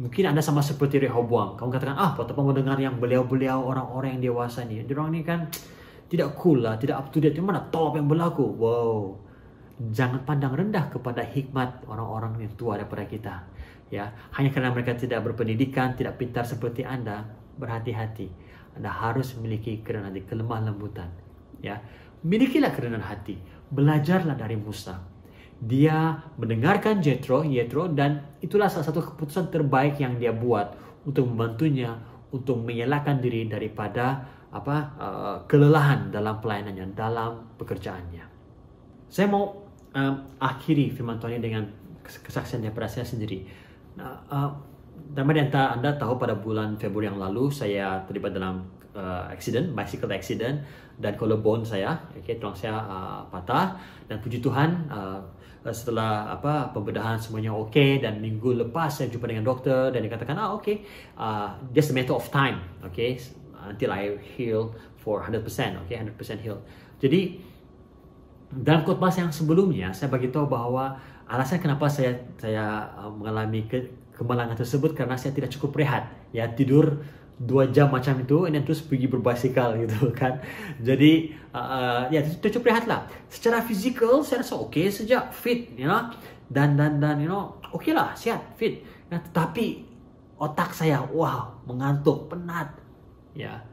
Mungkin anda sama seperti Rehoboam. Kamu katakan, ah, potong mendengar yang beliau-beliau orang-orang yang dewasa ni. Dia orang ni kan tidak cool lah, tidak up to date. Di mana top yang berlaku? Wow. Jangan pandang rendah kepada hikmat orang-orang yang tua daripada kita. Ya, hanya kerana mereka tidak berpendidikan, tidak pintar seperti anda, berhati-hati. Anda harus memiliki kerana hati, kelemah lembutan. Ya, milikilah kerana hati. belajarlah dari Musa. Dia mendengarkan Jethro, Yetro dan itulah salah satu keputusan terbaik yang dia buat untuk membantunya untuk menyelakan diri daripada apa uh, kelelahan dalam pelayanannya, dalam pekerjaannya. Saya mau uh, akhiri firman Tuhan dengan kesaksian daripada saya sendiri. Nah, uh, eh, antara Anda tahu pada bulan Februari yang lalu saya terlibat dalam uh, accident, bicycle accident dan collarbone saya okey tulang saya uh, patah dan puji Tuhan uh, uh setelah apa pembedahan semuanya okey dan minggu lepas saya jumpa dengan doktor dan dia katakan ah okey uh, just a matter of time okey until I heal for 100% okey 100% heal jadi dalam khotbah yang sebelumnya saya bagi tahu bahawa alasan kenapa saya saya uh, mengalami ke, kemalangan tersebut kerana saya tidak cukup rehat ya tidur dua jam macam itu dan terus pergi berbasikal gitu kan jadi uh, uh ya cukup rehat lah secara fizikal saya rasa oke sejak fit you know dan dan dan you know okay lah sihat fit nah, tetapi otak saya wow mengantuk penat ya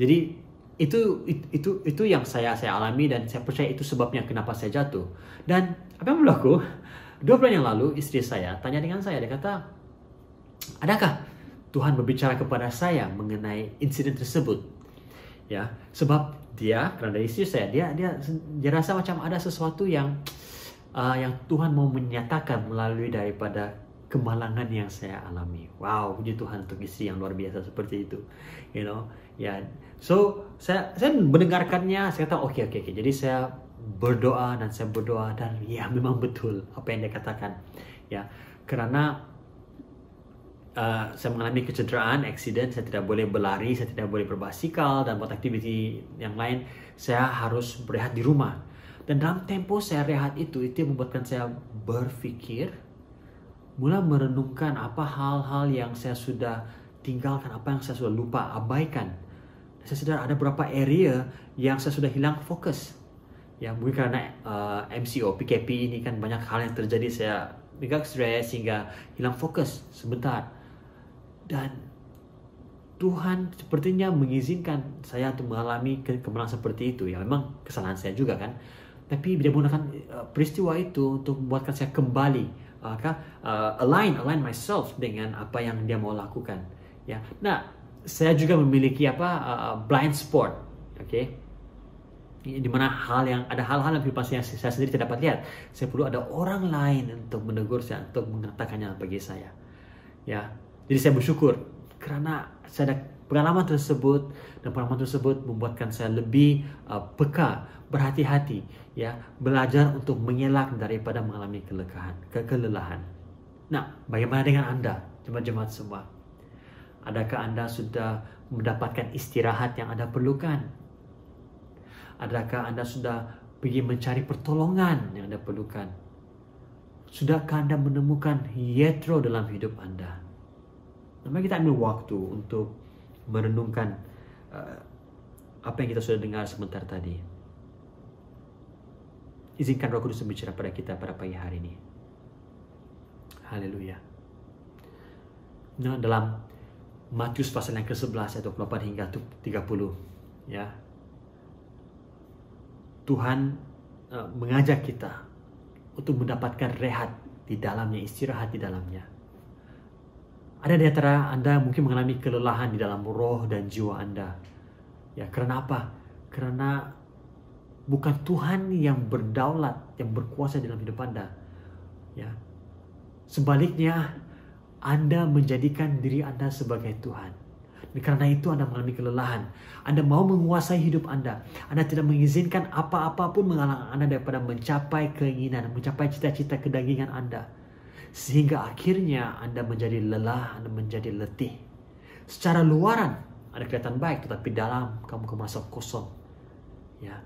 jadi itu itu itu yang saya saya alami dan saya percaya itu sebabnya kenapa saya jatuh dan apa yang berlaku dua bulan yang lalu istri saya tanya dengan saya dia kata adakah Tuhan berbicara kepada saya mengenai insiden tersebut. Ya, sebab dia karena dari istri saya dia dia dia rasa macam ada sesuatu yang uh, yang Tuhan mau menyatakan melalui daripada kemalangan yang saya alami. Wow, puji Tuhan untuk istri yang luar biasa seperti itu. You know, ya. Yeah. So, saya saya mendengarkannya, saya kata oke okay, oke okay, oke. Okay. Jadi saya berdoa dan saya berdoa dan ya memang betul apa yang dia katakan. Ya, karena uh, saya mengalami kecederaan, accident, saya tidak boleh berlari, saya tidak boleh berbasikal dan buat aktiviti yang lain, saya harus berehat di rumah. Dan dalam tempo saya rehat itu, itu yang membuatkan saya berpikir, mulai merenungkan apa hal-hal yang saya sudah tinggalkan, apa yang saya sudah lupa, abaikan. Saya sadar ada beberapa area yang saya sudah hilang fokus. Ya, mungkin karena uh, eh, MCO, PKP ini kan banyak hal yang terjadi, saya agak stres hingga hilang fokus sebentar. Dan Tuhan sepertinya mengizinkan saya untuk mengalami ke kemenangan seperti itu. Ya memang kesalahan saya juga kan. Tapi dia menggunakan uh, peristiwa itu untuk membuatkan saya kembali uh, uh, align align myself dengan apa yang dia mau lakukan ya nah saya juga memiliki apa uh, blind spot oke okay? mana hal yang ada hal-hal yang privasi saya sendiri tidak dapat lihat saya perlu ada orang lain untuk menegur saya untuk mengatakannya bagi saya ya Jadi saya bersyukur kerana saya ada pengalaman tersebut dan pengalaman tersebut membuatkan saya lebih uh, peka, berhati-hati ya, belajar untuk mengelak daripada mengalami kelekahan, ke kelelahan. Nah, bagaimana dengan anda, jemaat-jemaat semua? Adakah anda sudah mendapatkan istirahat yang anda perlukan? Adakah anda sudah pergi mencari pertolongan yang anda perlukan? Sudahkah anda menemukan Yetro dalam hidup anda? memang kita ambil waktu untuk merenungkan uh, apa yang kita sudah dengar sebentar tadi. Izinkan Roh Kudus berbicara pada kita pada pagi hari ini. Haleluya. Nah, dalam Matius pasal yang ke-11 ayat 28 hingga 30 ya. Tuhan uh, mengajak kita untuk mendapatkan rehat di dalamnya, istirahat di dalamnya. Ada di antara Anda mungkin mengalami kelelahan di dalam roh dan jiwa Anda. Ya, karena apa? Karena bukan Tuhan yang berdaulat, yang berkuasa dalam hidup Anda. Ya. Sebaliknya, Anda menjadikan diri Anda sebagai Tuhan. Dan karena itu Anda mengalami kelelahan. Anda mau menguasai hidup Anda. Anda tidak mengizinkan apa-apapun menghalang Anda daripada mencapai keinginan, mencapai cita-cita kedagingan Anda sehingga akhirnya Anda menjadi lelah, Anda menjadi letih. Secara luaran Anda kelihatan baik, tetapi dalam kamu kemasuk kosong. Ya.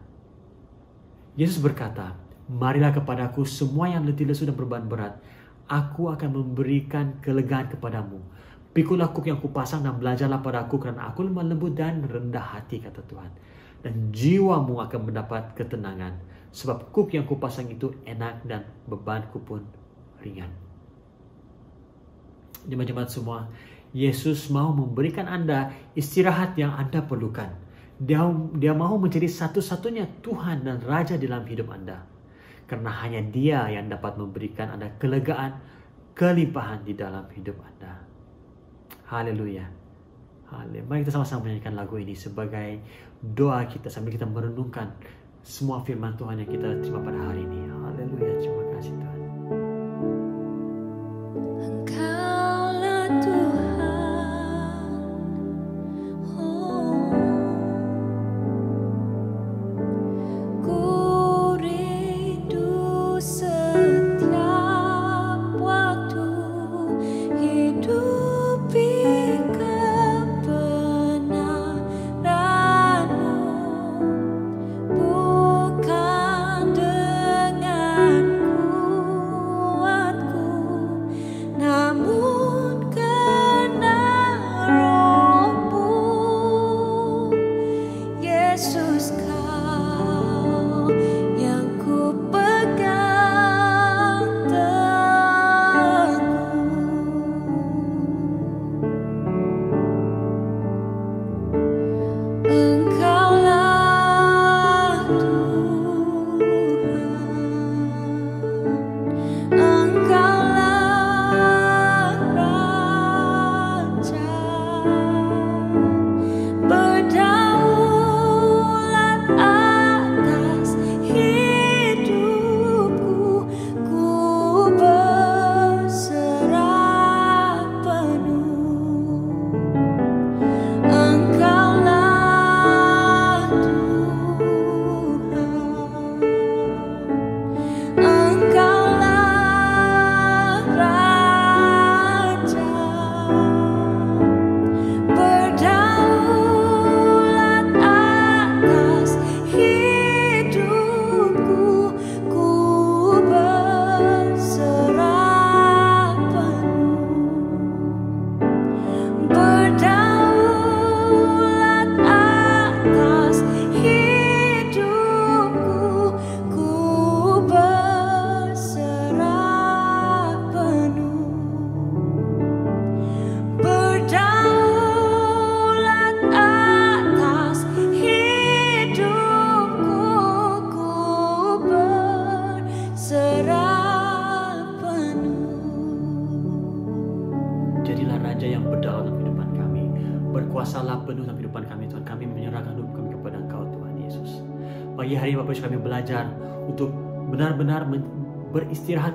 Yesus berkata, "Marilah kepadaku semua yang letih lesu dan berbahan berat, aku akan memberikan kelegaan kepadamu. Pikulah kuk yang kupasang dan belajarlah padaku karena aku lemah lembut dan rendah hati," kata Tuhan. "Dan jiwamu akan mendapat ketenangan, sebab kuk yang kupasang itu enak dan bebanku pun ringan." jemaat-jemaat semua, Yesus mau memberikan Anda istirahat yang Anda perlukan. Dia, dia mau menjadi satu-satunya Tuhan dan Raja dalam hidup Anda. Karena hanya dia yang dapat memberikan Anda kelegaan, kelimpahan di dalam hidup Anda. Haleluya. Haleluya. Mari kita sama-sama menyanyikan lagu ini sebagai doa kita sambil kita merenungkan semua firman Tuhan yang kita terima pada hari ini. Haleluya.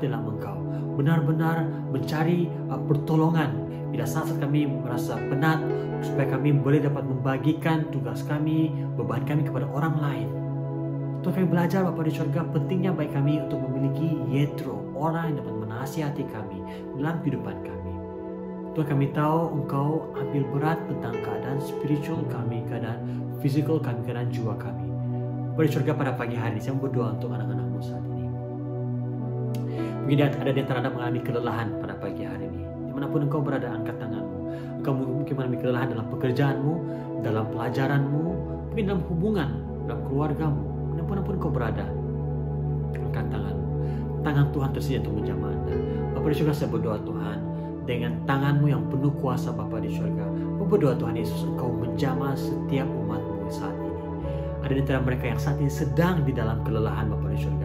dalam engkau. Benar-benar mencari uh, pertolongan. Bila saat kami merasa penat, supaya kami boleh dapat membagikan tugas kami, beban kami kepada orang lain. Tuhan kami belajar Bapak di surga pentingnya baik kami untuk memiliki Yetro, orang yang dapat menasihati kami dalam kehidupan kami. Tuhan kami tahu Engkau ambil berat tentang keadaan spiritual kami, keadaan fisikal kami, keadaan jiwa kami. Bapak di surga pada pagi hari saya berdoa untuk anak-anakmu ini. Mungkin ada di antara Anda mengalami kelelahan pada pagi hari ini. Dimanapun engkau berada, angkat tanganmu. Engkau mungkin mengalami kelelahan dalam pekerjaanmu, dalam pelajaranmu, mungkin dalam hubungan, dalam keluargamu. Dimanapun engkau berada, angkat tanganmu. Tangan Tuhan tersedia untuk menjamah Anda. Bapak di surga, saya berdoa Tuhan, dengan tanganmu yang penuh kuasa Bapak di surga. Aku berdoa Tuhan Yesus, Engkau menjamah setiap umatmu saat ini. Ada di antara mereka yang saat ini sedang di dalam kelelahan Bapak di surga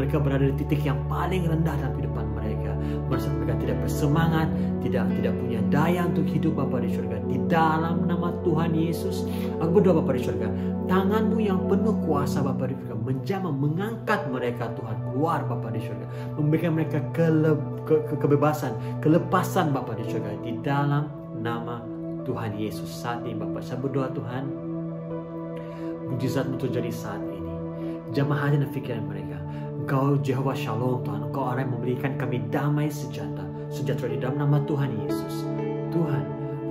mereka berada di titik yang paling rendah dalam kehidupan mereka. merasa Mereka tidak bersemangat, tidak tidak punya daya untuk hidup Bapa di surga. Di dalam nama Tuhan Yesus, aku berdoa Bapa di surga, tanganmu yang penuh kuasa Bapa di surga, menjamah, mengangkat mereka Tuhan keluar Bapa di surga, memberikan mereka kele, ke, ke, kebebasan, kelepasan Bapa di surga di dalam nama Tuhan Yesus saat ini Bapak saya berdoa Tuhan mujizat untuk jadi saat ini jamah hati dan pikiran mereka Engkau Jehovah Shalom Tuhan Engkau orang yang memberikan kami damai sejahtera Sejahtera di dalam nama Tuhan Yesus Tuhan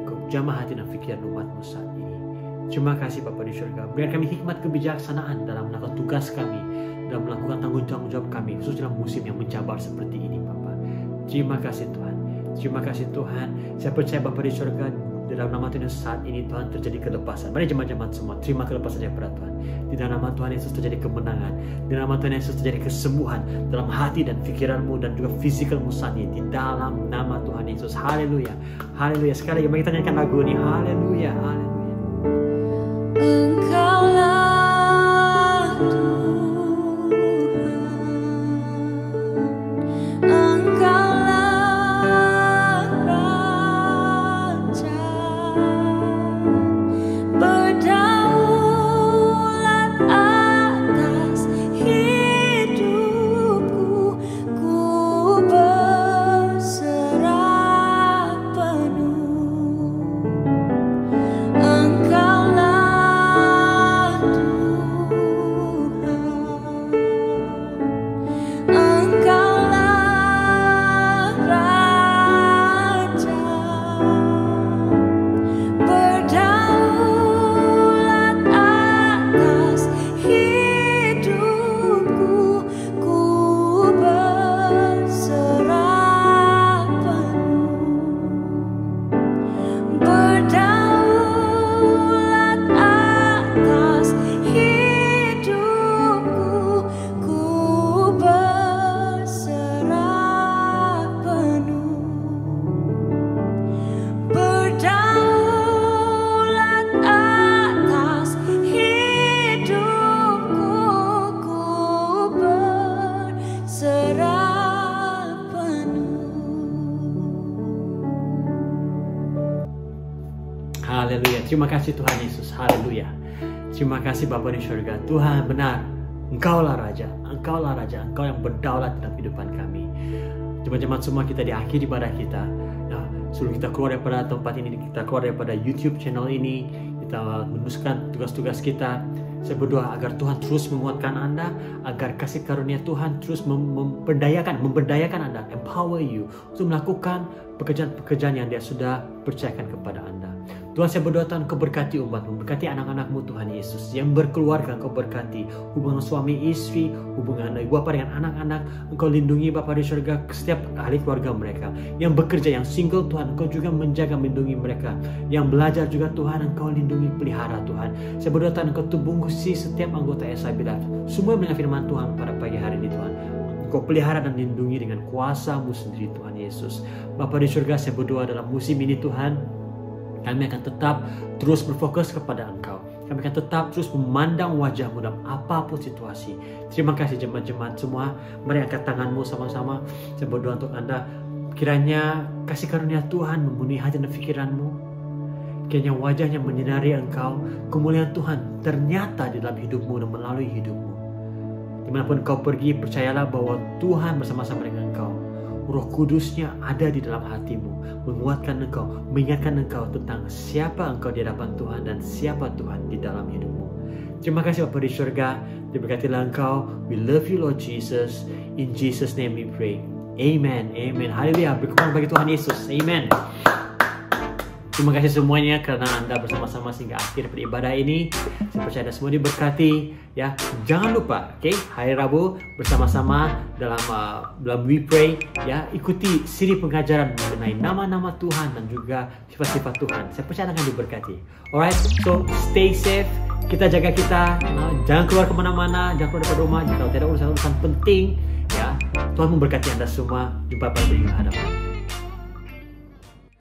Engkau jamah hati dan fikiran umatmu saat ini Terima kasih Bapak di syurga Berikan kami hikmat kebijaksanaan dalam melakukan tugas kami Dalam melakukan tanggung jawab kami Khusus dalam musim yang mencabar seperti ini Bapak Terima kasih Tuhan Terima kasih Tuhan Saya percaya Bapak di syurga Di dalam nama Tuhan Yesus saat ini Tuhan terjadi kelepasan. Mari jemaat-jemaat semua terima kelepasan berat Tuhan. Di dalam nama Tuhan Yesus terjadi kemenangan. Di nama Tuhan Yesus terjadi kesembuhan dalam hati dan pikiranmu dan juga fisikalmu saat ini. Di dalam nama Tuhan Yesus. Haleluya. Haleluya. Sekali lagi mari kita nyanyikan lagu ini. Haleluya. Haleluya. Engkau Terima kasih Tuhan Yesus. Haleluya. Terima kasih Bapa di surga. Tuhan benar. Engkaulah Raja. Engkaulah Raja. Engkau yang berdaulat dalam kehidupan kami. Jemaat-jemaat semua kita di akhir ibadah kita. Nah, sebelum kita keluar daripada tempat ini, kita keluar daripada YouTube channel ini, kita menuliskan tugas-tugas kita. Saya berdoa agar Tuhan terus menguatkan Anda, agar kasih karunia Tuhan terus mem memperdayakan, memberdayakan Anda, empower you untuk melakukan pekerjaan-pekerjaan yang Dia sudah percayakan kepada Anda. Tuhan saya berdoa Tuhan kau berkati umatmu, berkati anak-anakmu Tuhan Yesus. Yang berkeluarga kau berkati, hubungan suami istri, hubungan ibu Bapak dengan anak-anak. Engkau lindungi Bapak di surga setiap ahli keluarga mereka. Yang bekerja, yang single Tuhan, engkau juga menjaga melindungi mereka. Yang belajar juga Tuhan, engkau lindungi pelihara Tuhan. Saya berdoa Tuhan engkau tubungusi setiap anggota SIB Semua yang firman Tuhan pada pagi hari ini Tuhan. Engkau pelihara dan lindungi dengan kuasa-Mu sendiri Tuhan Yesus. bapak di surga saya berdoa dalam musim ini Tuhan. Kami akan tetap terus berfokus kepada Engkau. Kami akan tetap terus memandang wajahmu dalam apapun situasi. Terima kasih jemaat-jemaat semua. Mari angkat tanganmu sama-sama. Saya berdoa untuk Anda. Kiranya kasih karunia Tuhan memenuhi hati dan pikiranmu. Kiranya wajahnya menyinari engkau. Kemuliaan Tuhan ternyata di dalam hidupmu dan melalui hidupmu. Dimanapun kau pergi, percayalah bahwa Tuhan bersama-sama dengan engkau. roh kudusnya ada di dalam hatimu menguatkan engkau mengingatkan engkau tentang siapa engkau di hadapan Tuhan dan siapa Tuhan di dalam hidupmu terima kasih Bapak di surga diberkatilah engkau we love you Lord Jesus in Jesus name we pray amen amen haleluya berkumpul bagi Tuhan Yesus amen Terima kasih semuanya karena Anda bersama-sama sehingga akhir peribadah ini. Saya percaya Anda semua diberkati. Ya, jangan lupa, oke, okay? hari Rabu bersama-sama dalam uh, dalam We Pray, ya, ikuti siri pengajaran mengenai nama-nama Tuhan dan juga sifat-sifat Tuhan. Saya percaya Anda akan diberkati. Alright, so stay safe. Kita jaga kita, nah, jangan keluar kemana-mana, jangan keluar dari rumah, jika tidak urusan-urusan penting, ya. Tuhan memberkati Anda semua. Jumpa pada minggu hadapan.